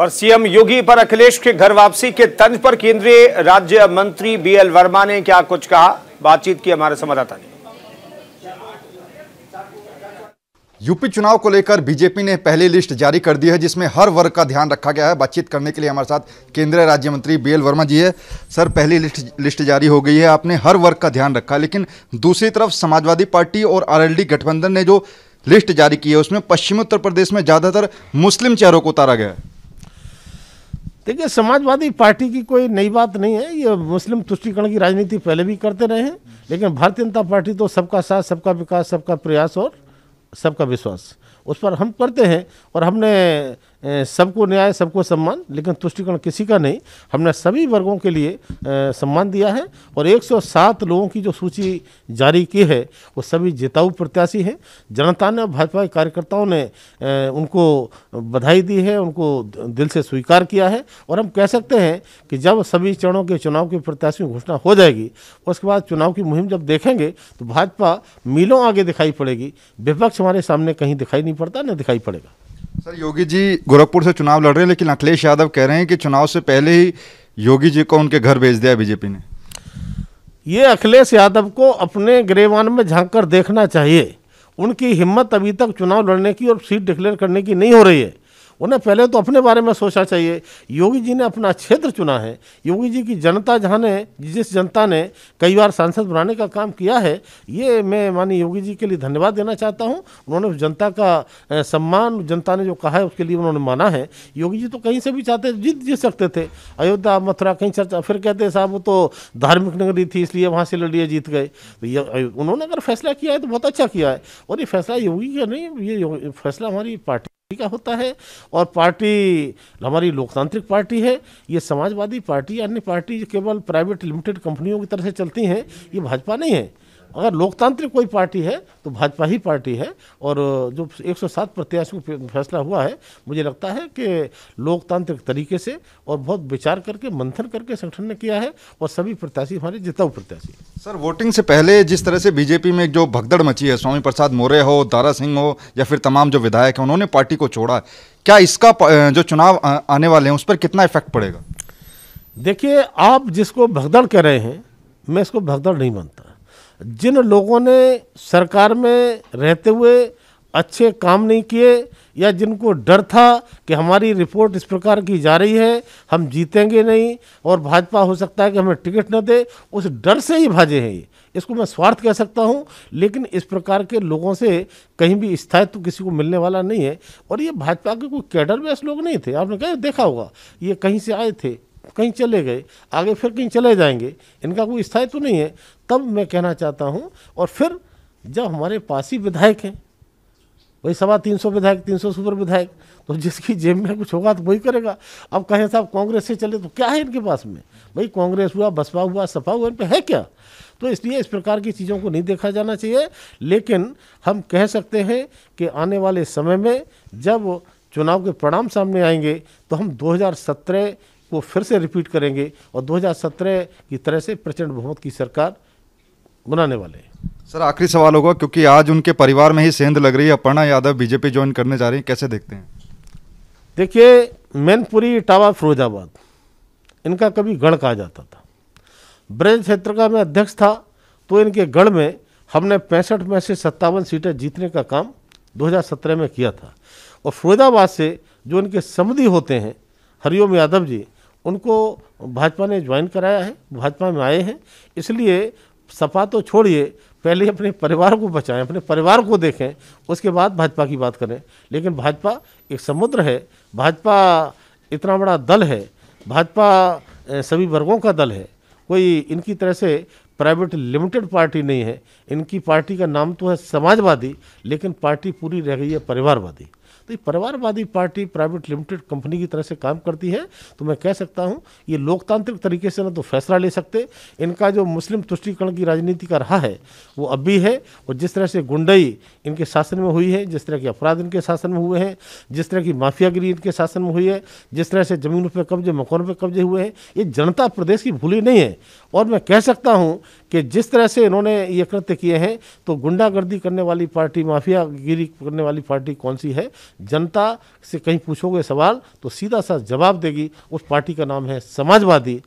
और सीएम योगी पर अखिलेश के घर वापसी के तंज पर केंद्रीय राज्य मंत्री बी एल वर्मा ने क्या कुछ कहा बातचीत की हमारे संवाददाता ने यूपी चुनाव को लेकर बीजेपी ने पहली लिस्ट जारी कर दी है जिसमें हर वर्ग का ध्यान रखा गया है बातचीत करने के लिए हमारे साथ केंद्रीय राज्य मंत्री बी एल वर्मा जी है सर पहली लिस्ट लिस्ट जारी हो गई है आपने हर वर्ग का ध्यान रखा लेकिन दूसरी तरफ समाजवादी पार्टी और आरएलडी गठबंधन ने जो लिस्ट जारी की है उसमें पश्चिमी उत्तर प्रदेश में ज़्यादातर मुस्लिम चेहरों को उतारा गया है देखिए समाजवादी पार्टी की कोई नई बात नहीं है ये मुस्लिम तुष्टिकरण की राजनीति पहले भी करते रहे हैं लेकिन भारतीय जनता पार्टी तो सबका साथ सबका विकास सबका प्रयास और सबका विश्वास उस पर हम करते हैं और हमने सबको न्याय सबको सम्मान लेकिन तुष्टिकरण किसी का नहीं हमने सभी वर्गों के लिए सम्मान दिया है और 107 लोगों की जो सूची जारी की है वो सभी जिताऊ प्रत्याशी हैं जनता ने भाजपा के कार्यकर्ताओं ने उनको बधाई दी है उनको दिल से स्वीकार किया है और हम कह सकते हैं कि जब सभी चरणों के चुनाव के प्रत्याशियों घोषणा हो जाएगी उसके बाद चुनाव की मुहिम जब देखेंगे तो भाजपा मीलों आगे दिखाई पड़ेगी विपक्ष हमारे सामने कहीं दिखाई नहीं पड़ता न दिखाई पड़ेगा सर योगी जी गोरखपुर से चुनाव लड़ रहे हैं लेकिन अखिलेश यादव कह रहे हैं कि चुनाव से पहले ही योगी जी को उनके घर भेज दिया बीजेपी ने ये अखिलेश यादव को अपने ग्रेवान में झांक कर देखना चाहिए उनकी हिम्मत अभी तक चुनाव लड़ने की और सीट डिक्लेयर करने की नहीं हो रही है उन्हें पहले तो अपने बारे में सोचना चाहिए योगी जी ने अपना क्षेत्र चुना है योगी जी की जनता जहाँ ने जिस जनता ने कई बार सांसद बनाने का काम किया है ये मैं मानी योगी जी के लिए धन्यवाद देना चाहता हूँ उन्होंने जनता का सम्मान जनता ने जो कहा है उसके लिए उन्होंने माना है योगी जी तो कहीं से भी चाहते जीत जीत सकते थे अयोध्या मथुरा कहीं चर्चा फिर कहते साहब वो तो धार्मिक नगरी थी इसलिए वहाँ से लड़िए जीत गए तो उन्होंने अगर फैसला किया है तो बहुत अच्छा किया है और ये फैसला योगी का नहीं ये फैसला हमारी पार्टी का होता है और पार्टी हमारी लोकतांत्रिक पार्टी है ये समाजवादी पार्टी अन्य पार्टी केवल प्राइवेट लिमिटेड कंपनियों की तरह से चलती हैं ये भाजपा नहीं है अगर लोकतांत्रिक कोई पार्टी है तो भाजपा ही पार्टी है और जो 107 प्रत्याशियों को फैसला हुआ है मुझे लगता है कि लोकतांत्रिक तरीके से और बहुत विचार करके मंथन करके संगठन ने किया है और सभी प्रत्याशी हमारे जिताऊ प्रत्याशी सर वोटिंग से पहले जिस तरह से बीजेपी में जो भगदड़ मची है स्वामी प्रसाद मोर्य हो दारा सिंह हो या फिर तमाम जो विधायक हैं उन्होंने पार्टी को छोड़ा क्या इसका जो चुनाव आने वाले हैं उस पर कितना इफेक्ट पड़ेगा देखिए आप जिसको भगदड़ कह रहे हैं मैं इसको भगदड़ नहीं मानता जिन लोगों ने सरकार में रहते हुए अच्छे काम नहीं किए या जिनको डर था कि हमारी रिपोर्ट इस प्रकार की जा रही है हम जीतेंगे नहीं और भाजपा हो सकता है कि हमें टिकट न दे उस डर से ही भाजे हैं ये इसको मैं स्वार्थ कह सकता हूँ लेकिन इस प्रकार के लोगों से कहीं भी स्थायित्व किसी को मिलने वाला नहीं है और ये भाजपा के कोई कैडर बेस लोग नहीं थे आपने कहा देखा होगा ये कहीं से आए थे कहीं चले गए आगे फिर कहीं चले जाएंगे इनका कोई स्थायित्व नहीं है तब मैं कहना चाहता हूँ और फिर जब हमारे पास ही विधायक हैं वही सवा तीन सौ विधायक तीन सौ सुपर विधायक तो जिसकी जेब में कुछ होगा तो वही करेगा अब कहें साहब कांग्रेस से चले तो क्या है इनके पास में भाई कांग्रेस हुआ बसपा हुआ सपा हुआ इन पर है क्या तो इसलिए इस प्रकार की चीज़ों को नहीं देखा जाना चाहिए लेकिन हम कह सकते हैं कि आने वाले समय में जब चुनाव के परिणाम सामने आएंगे तो हम दो को फिर से रिपीट करेंगे और 2017 की तरह से प्रचंड बहुमत की सरकार बनाने वाले हैं सर आखिरी सवाल होगा क्योंकि आज उनके परिवार में ही सेंध लग रही है अपर्णा यादव बीजेपी ज्वाइन करने जा रही है कैसे देखते हैं देखिए मैनपुरी इटावा फिरोजाबाद इनका कभी गढ़ कहा जाता था ब्रज क्षेत्र का मैं अध्यक्ष था तो इनके गढ़ में हमने पैंसठ में से सत्तावन सीटें जीतने का काम 2017 में किया था और फिरोजाबाद से जो इनके समधि होते हैं हरिओम यादव जी उनको भाजपा ने ज्वाइन कराया है भाजपा में आए हैं इसलिए सपा तो छोड़िए पहले अपने परिवार को बचाएं अपने परिवार को देखें उसके बाद भाजपा की बात करें लेकिन भाजपा एक समुद्र है भाजपा इतना बड़ा दल है भाजपा सभी वर्गों का दल है कोई इनकी तरह से प्राइवेट लिमिटेड पार्टी नहीं है इनकी पार्टी का नाम तो है समाजवादी लेकिन पार्टी पूरी रह गई है परिवारवादी तो ये परिवारवादी पार्टी प्राइवेट लिमिटेड कंपनी की तरह से काम करती है तो मैं कह सकता हूँ ये लोकतांत्रिक तरीके से ना तो फैसला ले सकते इनका जो मुस्लिम तुष्टिकरण की राजनीति का रहा है वो अब भी है और जिस तरह से गुंडई इनके शासन में हुई है जिस तरह के अपराध इनके शासन में हुए हैं जिस तरह की माफियागिरी इनके शासन में हुई है जिस तरह से ज़मीनों पर कब्जे मकानों पर कब्जे हुए हैं ये जनता प्रदेश की भूली नहीं है और मैं कह सकता हूँ कि जिस तरह से इन्होंने ये कृत्य किए हैं तो गुंडागर्दी करने वाली पार्टी माफिया गिरी करने वाली पार्टी कौन सी है जनता से कहीं पूछोगे सवाल तो सीधा सा जवाब देगी उस पार्टी का नाम है समाजवादी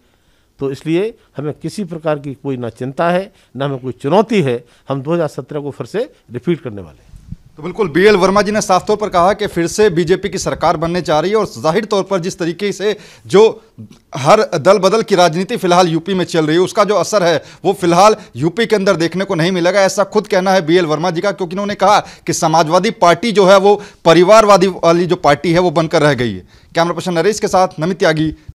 तो इसलिए हमें किसी प्रकार की कोई ना चिंता है ना हमें कोई चुनौती है हम 2017 को फिर से रिपीट करने वाले हैं तो बिल्कुल बी एल वर्मा जी ने साफ तौर पर कहा कि फिर से बीजेपी की सरकार बनने जा रही है और जाहिर तौर पर जिस तरीके से जो हर दल बदल की राजनीति फिलहाल यूपी में चल रही है उसका जो असर है वो फिलहाल यूपी के अंदर देखने को नहीं मिलेगा ऐसा खुद कहना है बी एल वर्मा जी का क्योंकि उन्होंने कहा कि समाजवादी पार्टी जो है वो परिवारवादी वाली जो पार्टी है वो बनकर रह गई है कैमरा पर्सन नरेश के साथ नमित त्यागी